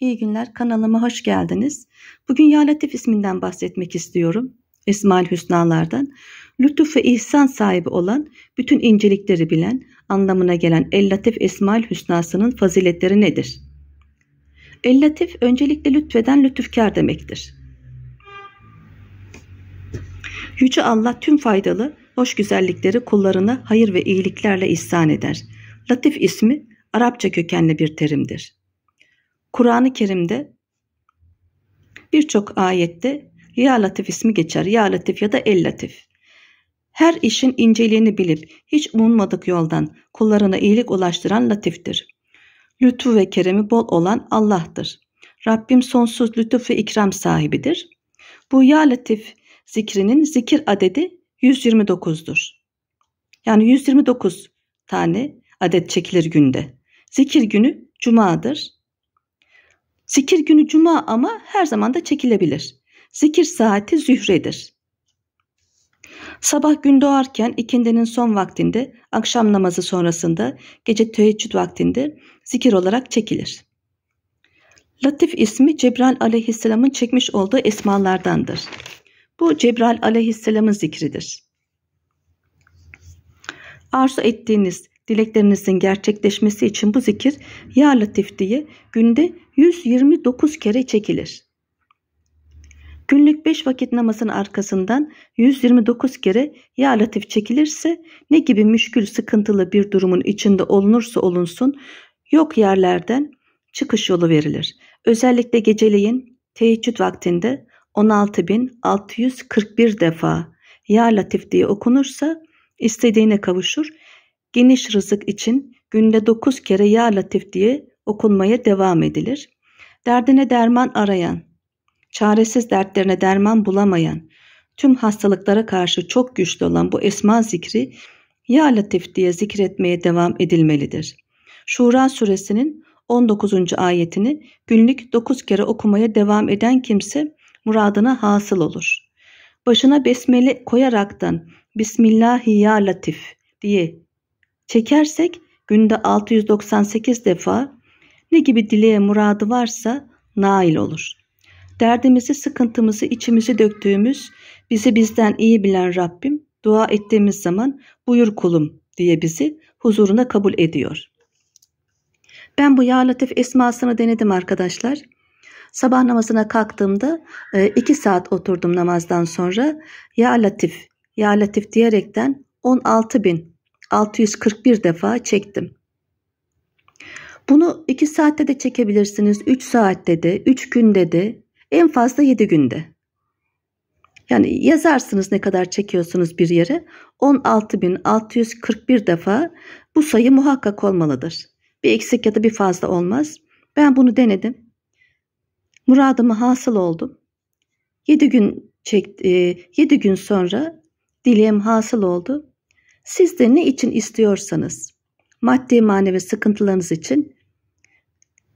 İyi günler kanalıma hoş geldiniz. Bugün Ya Latif isminden bahsetmek istiyorum. İsmail Hüsnalardan. Lütuf ve ihsan sahibi olan, bütün incelikleri bilen, anlamına gelen El Latif İsmail Hüsnasının faziletleri nedir? El Latif öncelikle lütfeden lütufkar demektir. Yüce Allah tüm faydalı, hoş güzellikleri kullarına hayır ve iyiliklerle ihsan eder. Latif ismi Arapça kökenli bir terimdir. Kur'an-ı Kerim'de birçok ayette Ya Latif ismi geçer. Ya Latif ya da El Latif. Her işin inceliğini bilip hiç umulmadık yoldan kullarına iyilik ulaştıran Latif'tir. Lütfu ve keremi bol olan Allah'tır. Rabbim sonsuz lütuf ve ikram sahibidir. Bu Ya Latif zikrinin zikir adedi 129'dur. Yani 129 tane adet çekilir günde. Zikir günü cumadır. Zikir günü cuma ama her zaman da çekilebilir. Zikir saati zühredir. Sabah gün doğarken ikindinin son vaktinde, akşam namazı sonrasında, gece teheccüd vaktinde zikir olarak çekilir. Latif ismi Cebrail aleyhisselamın çekmiş olduğu esmalardandır. Bu Cebrail aleyhisselamın zikridir. Arzu ettiğiniz Dileklerinizin gerçekleşmesi için bu zikir Ya Latif diye günde 129 kere çekilir. Günlük 5 vakit namazın arkasından 129 kere ya latif çekilirse ne gibi müşkül sıkıntılı bir durumun içinde olunursa olunsun yok yerlerden çıkış yolu verilir. Özellikle geceleyin teheccüd vaktinde 16.641 defa ya latif diye okunursa istediğine kavuşur geniş rızık için günde 9 kere ya latif diye okunmaya devam edilir. Derdine derman arayan, çaresiz dertlerine derman bulamayan, tüm hastalıklara karşı çok güçlü olan bu esma zikri ya latif diye zikretmeye devam edilmelidir. Şura suresinin 19. ayetini günlük 9 kere okumaya devam eden kimse muradına hasıl olur. Başına besmele koyaraktan Bismillahi ya latif diye Çekersek günde 698 defa ne gibi dileğe muradı varsa nail olur. Derdimizi, sıkıntımızı, içimizi döktüğümüz, bizi bizden iyi bilen Rabbim dua ettiğimiz zaman buyur kulum diye bizi huzuruna kabul ediyor. Ben bu Ya Latif esmasını denedim arkadaşlar. Sabah namazına kalktığımda e, iki saat oturdum namazdan sonra Ya Latif, Ya Latif diyerekten 16 bin 641 defa çektim. Bunu 2 saatte de çekebilirsiniz, 3 saatte de, 3 günde de, en fazla 7 günde. Yani yazarsınız ne kadar çekiyorsunuz bir yere. 16.641 defa bu sayı muhakkak olmalıdır. Bir eksik ya da bir fazla olmaz. Ben bunu denedim. Muradımı hasıl oldum. 7 gün çekti, e, 7 gün sonra dileğim hasıl oldu. Siz de ne için istiyorsanız, maddi manevi sıkıntılarınız için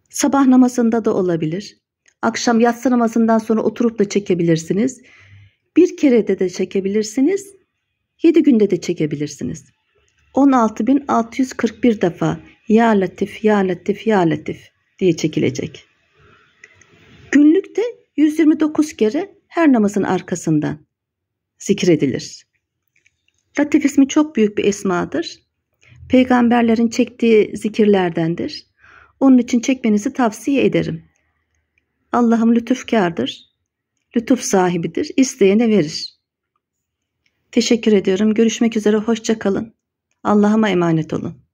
sabah namazında da olabilir. Akşam yatsı namazından sonra oturup da çekebilirsiniz. Bir kerede de çekebilirsiniz. 7 günde de çekebilirsiniz. 16.641 defa ya latif ya latif ya latif diye çekilecek. Günlükte 129 kere her namazın arkasından zikredilir. Latif ismi çok büyük bir esmadır. Peygamberlerin çektiği zikirlerdendir. Onun için çekmenizi tavsiye ederim. Allah'ım lütufkardır. Lütuf sahibidir. İsteyene verir. Teşekkür ediyorum. Görüşmek üzere. Hoşça kalın. Allah'ıma emanet olun.